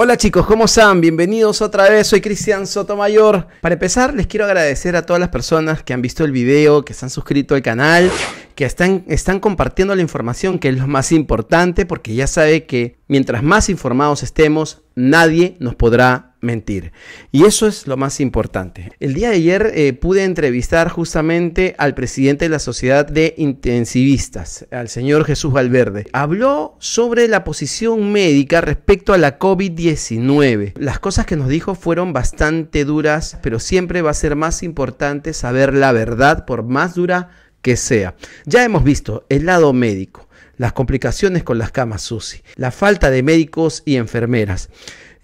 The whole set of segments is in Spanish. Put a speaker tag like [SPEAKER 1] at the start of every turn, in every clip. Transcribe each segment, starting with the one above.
[SPEAKER 1] Hola chicos, ¿cómo están? Bienvenidos otra vez, soy Cristian Sotomayor. Para empezar, les quiero agradecer a todas las personas que han visto el video, que se han suscrito al canal, que están, están compartiendo la información, que es lo más importante, porque ya sabe que mientras más informados estemos, nadie nos podrá mentir. Y eso es lo más importante. El día de ayer eh, pude entrevistar justamente al presidente de la Sociedad de Intensivistas, al señor Jesús Valverde. Habló sobre la posición médica respecto a la COVID-19. Las cosas que nos dijo fueron bastante duras, pero siempre va a ser más importante saber la verdad por más dura que sea. Ya hemos visto el lado médico, las complicaciones con las camas SUSI, la falta de médicos y enfermeras.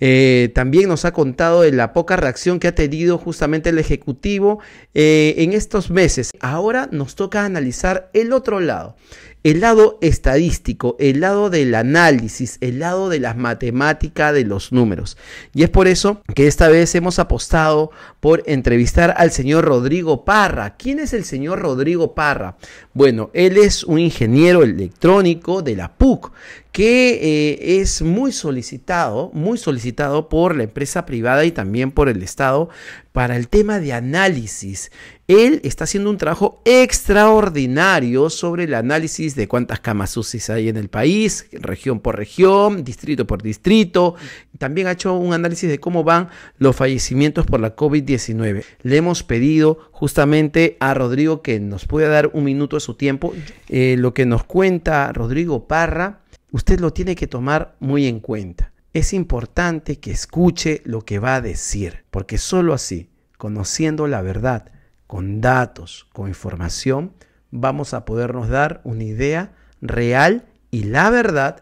[SPEAKER 1] Eh, también nos ha contado de la poca reacción que ha tenido justamente el Ejecutivo eh, en estos meses. Ahora nos toca analizar el otro lado el lado estadístico, el lado del análisis, el lado de la matemática de los números. Y es por eso que esta vez hemos apostado por entrevistar al señor Rodrigo Parra. ¿Quién es el señor Rodrigo Parra? Bueno, él es un ingeniero electrónico de la PUC que eh, es muy solicitado, muy solicitado por la empresa privada y también por el Estado para el tema de análisis él está haciendo un trabajo extraordinario sobre el análisis de cuántas camas UCI hay en el país, región por región, distrito por distrito. También ha hecho un análisis de cómo van los fallecimientos por la COVID-19. Le hemos pedido justamente a Rodrigo que nos pueda dar un minuto de su tiempo. Eh, lo que nos cuenta Rodrigo Parra, usted lo tiene que tomar muy en cuenta. Es importante que escuche lo que va a decir, porque solo así, conociendo la verdad, con datos, con información, vamos a podernos dar una idea real y la verdad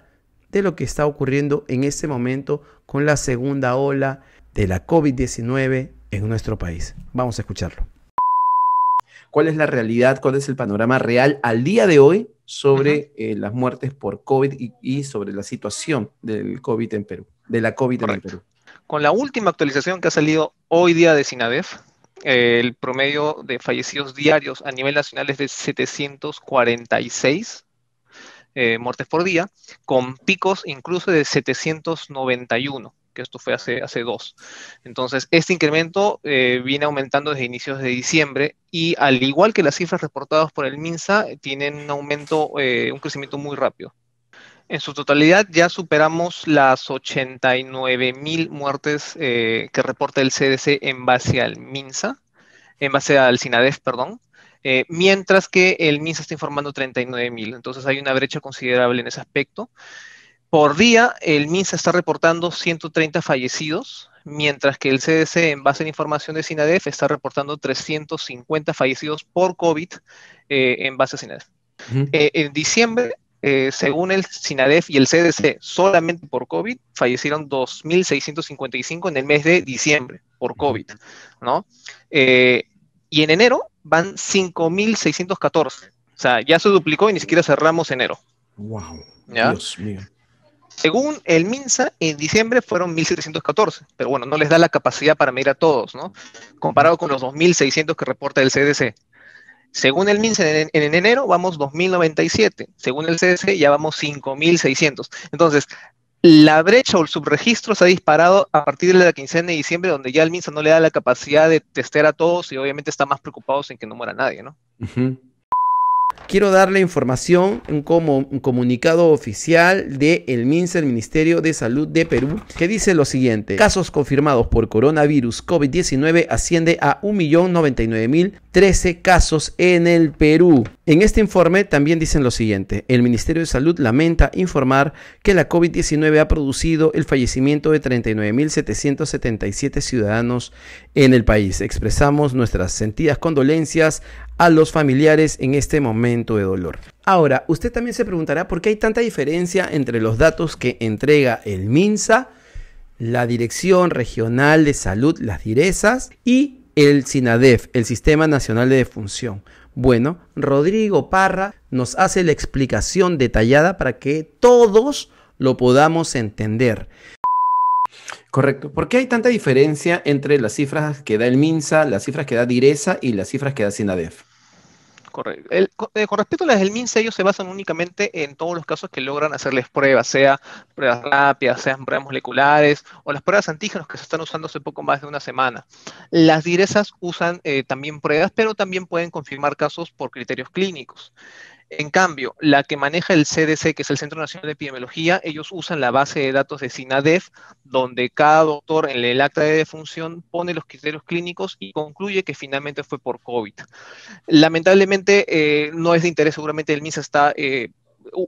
[SPEAKER 1] de lo que está ocurriendo en este momento con la segunda ola de la COVID-19 en nuestro país. Vamos a escucharlo. ¿Cuál es la realidad? ¿Cuál es el panorama real al día de hoy sobre eh, las muertes por COVID y, sobre la situación del COVID en Perú, de la COVID en Perú?
[SPEAKER 2] Con la última actualización que ha salido hoy día de SINADEF, eh, el promedio de fallecidos diarios a nivel nacional es de 746 eh, muertes por día, con picos incluso de 791 que esto fue hace, hace dos. Entonces, este incremento eh, viene aumentando desde inicios de diciembre y al igual que las cifras reportadas por el MINSA, tienen un aumento, un crecimiento muy rápido. En su totalidad ya superamos las 89 mil muertes eh, que reporta el CDC en base al MINSA, en base al SINADEF, perdón, eh, mientras que el MINSA está informando 39 mil. Entonces hay una brecha considerable en ese aspecto. Por día, el MINSA está reportando 130 fallecidos, mientras que el CDC, en base a la información de SINADEF, está reportando 350 fallecidos por COVID eh, en base a SINADEF. en diciembre, eh, según el SINADEF y el CDC, solamente por COVID fallecieron 2.655 en el mes de diciembre por COVID, ¿no? Eh, y en enero van 5.614. O sea, ya se duplicó y ni siquiera cerramos enero. ¡Wow! Dios mío. Según el MINSA, en diciembre fueron 1.714, pero bueno, no les da la capacidad para medir a todos, ¿no? Comparado con los 2.600 que reporta el CDC. Según el MINSE, en, enero vamos 2.097, según el cse ya vamos 5.600. Entonces, la brecha o el subregistro se ha disparado a partir de la quincena de diciembre, donde ya el MINSA no le da la capacidad de testear a todos y obviamente está más preocupado en que no muera nadie, ¿no?
[SPEAKER 1] quiero darle información como un comunicado oficial de el el Ministerio de Salud de Perú, que dice lo siguiente: casos confirmados por coronavirus COVID-19 asciende a 1.099.013 casos en el Perú. En este informe también dicen lo siguiente, el Ministerio de Salud lamenta informar que la COVID-19 ha producido el fallecimiento de 39.777 ciudadanos en el país. Expresamos nuestras sentidas condolencias a los familiares en este momento de dolor. Ahora, usted también se preguntará por qué hay tanta diferencia entre los datos que entrega el MINSA, la Dirección Regional de Salud, las DIREZAS, y el SINADEF, el Sistema Nacional de Defunción. Bueno, Rodrigo Parra nos hace la explicación detallada para que todos lo podamos entender. Correcto. ¿Por qué hay tanta diferencia entre las cifras que da el MINSA, las cifras que da DIREZA y las cifras que da SINADEF?
[SPEAKER 2] Correcto. Eh, con respecto a las del MINS, ellos se basan únicamente en todos los casos que logran hacerles pruebas, sea pruebas rápidas, sean pruebas moleculares o las pruebas antígenos que se están usando hace poco más de una semana. Las direzas usan eh, también pruebas, pero también pueden confirmar casos por criterios clínicos. En cambio, la que maneja el CDC, que es el Centro Nacional de Epidemiología, ellos usan la base de datos de SINADEF, donde cada doctor en el acta de defunción pone los criterios clínicos y concluye que finalmente fue por COVID. Lamentablemente, eh, no es de interés, seguramente el MISA está... Eh,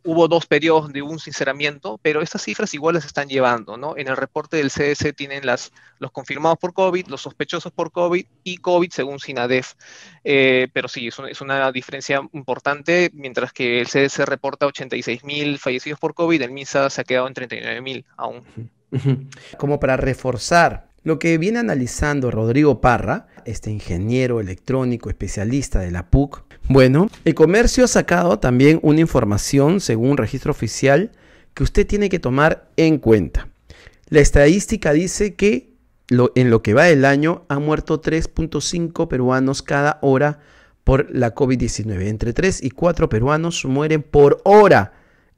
[SPEAKER 2] hubo dos periodos de un sinceramiento, pero estas cifras igual las están llevando, ¿no? En el reporte del CDC tienen las, los confirmados por COVID, los sospechosos por COVID y COVID según SINADEF. Eh, pero sí, es, una diferencia importante, mientras que el CDC reporta 86.000 fallecidos por COVID, el MISA se ha quedado en 39.000 aún.
[SPEAKER 1] Como para reforzar lo que viene analizando Rodrigo Parra, este ingeniero electrónico especialista de la PUC, bueno, el comercio ha sacado también una información según registro oficial que usted tiene que tomar en cuenta. La estadística dice que en lo que va el año han muerto 3.5 peruanos cada hora por la COVID-19. Entre 3 y 4 peruanos mueren por hora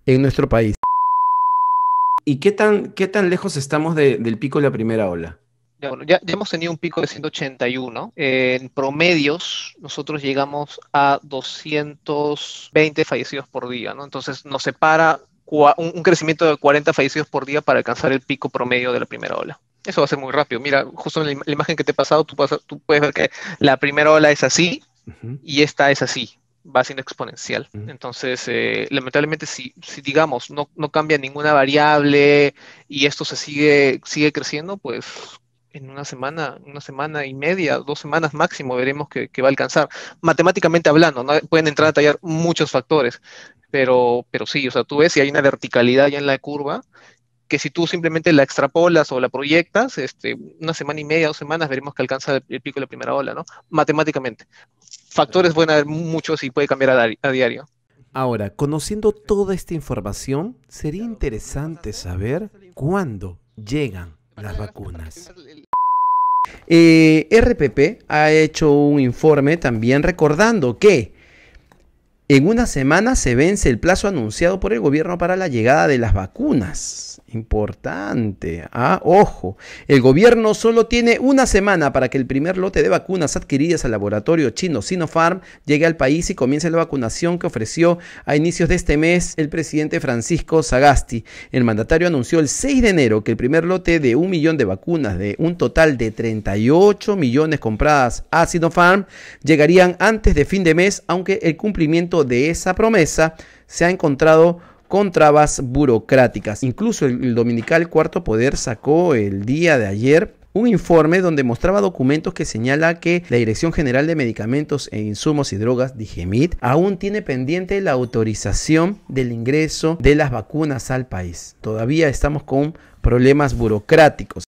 [SPEAKER 1] en nuestro país. ¿Y qué tan, qué tan lejos estamos del pico de la primera ola?
[SPEAKER 2] ya, hemos tenido un pico de 181. En promedios, nosotros llegamos a 220 fallecidos por día, ¿no? Entonces nos separa un, crecimiento de 40 fallecidos por día para alcanzar el pico promedio de la primera ola. Eso va a ser muy rápido. Mira, justo en la, imagen que te he pasado, tú, puedes ver que la primera ola es así y esta es así va siendo exponencial. Entonces, eh, lamentablemente, si, si digamos, no, no, cambia ninguna variable y esto se sigue, sigue creciendo, pues en una semana, una semana y media, dos semanas máximo, veremos que, va a alcanzar. Matemáticamente hablando, ¿no? pueden entrar a tallar muchos factores, pero, pero sí, o sea, tú ves si hay una verticalidad ya en la curva, que si tú simplemente la extrapolas o la proyectas, este, una semana y media, dos semanas, veremos que alcanza el, pico de la primera ola, ¿no? Matemáticamente. Factores pueden haber muchos y puede cambiar a diario.
[SPEAKER 1] Ahora, conociendo toda esta información, sería interesante saber cuándo llegan las vacunas. Eh, RPP ha hecho un informe también recordando que en una semana se vence el plazo anunciado por el gobierno para la llegada de las vacunas. Importante. Ah, ojo. El gobierno solo tiene una semana para que el primer lote de vacunas adquiridas al laboratorio chino Sinopharm llegue al país y comience la vacunación que ofreció a inicios de este mes el presidente Francisco Sagasti. El mandatario anunció el 6 de enero que el primer lote de un millón de vacunas de un total de 38 millones compradas a Sinopharm llegarían antes de fin de mes, aunque el cumplimiento de esa promesa se ha encontrado con trabas burocráticas. Incluso el, dominical Cuarto Poder sacó el día de ayer un informe donde mostraba documentos que señala que la Dirección General de Medicamentos e Insumos y Drogas, DIGEMIT, aún tiene pendiente la autorización del ingreso de las vacunas al país. Todavía estamos con problemas burocráticos.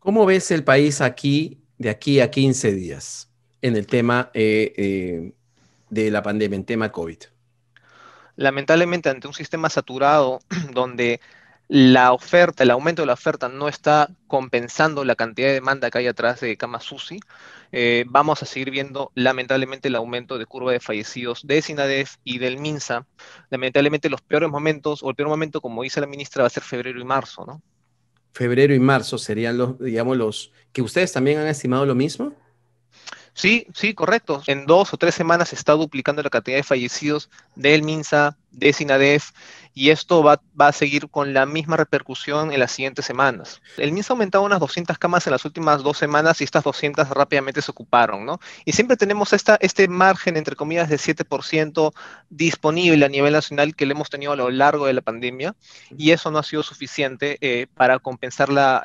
[SPEAKER 1] ¿Cómo ves el país aquí de aquí a 15 días en el tema eh, eh, de la pandemia, en tema
[SPEAKER 2] COVID? lamentablemente ante un sistema saturado donde la oferta, el aumento de la oferta no está compensando la cantidad de demanda que hay atrás de camas eh, vamos a seguir viendo lamentablemente el aumento de curva de fallecidos de SINADEF y del MINSA. Lamentablemente los peores momentos, o el peor momento, como dice la ministra, va a ser febrero y marzo, ¿no? Febrero y marzo serían los, digamos, los que ustedes también han estimado lo mismo. Sí, sí, correcto. En dos o tres semanas se está duplicando la cantidad de fallecidos del MINSA, de SINADEF, y esto va, a seguir con la misma repercusión en las siguientes semanas. El MINSA ha aumentado unas 200 camas en las últimas dos semanas y estas 200 rápidamente se ocuparon, ¿no? Y siempre tenemos esta, este margen, entre comillas, de 7% disponible a nivel nacional que le hemos tenido a lo largo de la pandemia, y eso no ha sido suficiente eh, para compensar la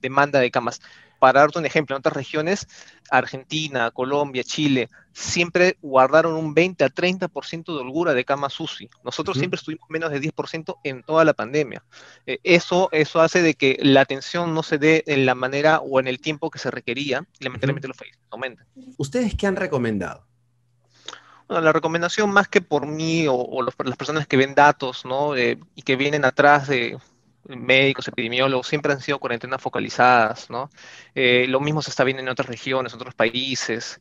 [SPEAKER 2] demanda de camas para darte un ejemplo, en otras regiones, Argentina, Colombia, Chile, siempre guardaron un 20 a 30% de holgura de cama UCI. Nosotros siempre estuvimos menos de 10% en toda la pandemia. Eh, eso, eso hace de que la atención no se dé en la manera o en el tiempo que se requería y lamentablemente los países aumentan. ¿Ustedes qué han recomendado? Bueno, la recomendación más que por mí o, las personas que ven datos ¿no? Eh, y que vienen atrás de, médicos, epidemiólogos, siempre han sido cuarentenas focalizadas, ¿no? Eh, lo mismo se está viendo en otras regiones, en otros países.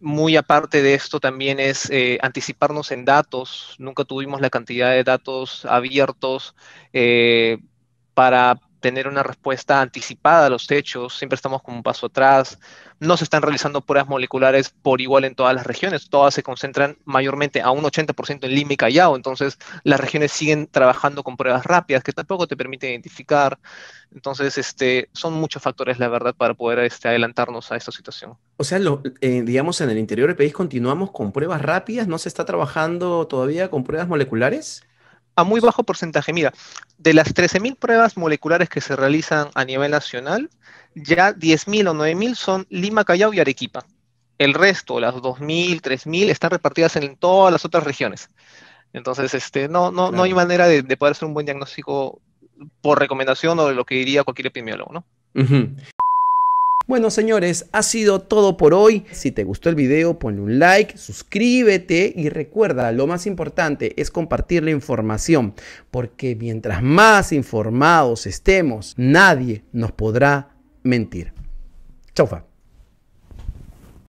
[SPEAKER 2] Muy aparte de esto también es eh, anticiparnos en datos. Nunca tuvimos la cantidad de datos abiertos eh, para tener una respuesta anticipada a los hechos, siempre estamos con un paso atrás, no se están realizando pruebas moleculares por igual en todas las regiones, todas se concentran mayormente a un 80% en Lima y Callao, entonces las regiones siguen trabajando con pruebas rápidas que tampoco te permite identificar, entonces este, son muchos factores la verdad para poder este, adelantarnos a esta situación.
[SPEAKER 1] O sea, lo, eh, digamos en el interior del país continuamos con pruebas rápidas, no se
[SPEAKER 2] está trabajando todavía con pruebas moleculares a muy bajo porcentaje. Mira, de las 13.000 pruebas moleculares que se realizan a nivel nacional, ya 10.000 o 9.000 son Lima, Callao y Arequipa. El resto, las 2.000, 3.000, están repartidas en todas las otras regiones. Entonces, este, no, no, no hay manera de, poder hacer un buen diagnóstico por recomendación o de lo que diría cualquier epidemiólogo, ¿no? Bueno,
[SPEAKER 1] señores, ha sido todo por hoy. Si te gustó el video, ponle un like, suscríbete y recuerda, lo más importante es compartir la información, porque mientras más informados estemos, nadie nos podrá mentir. Chaufa.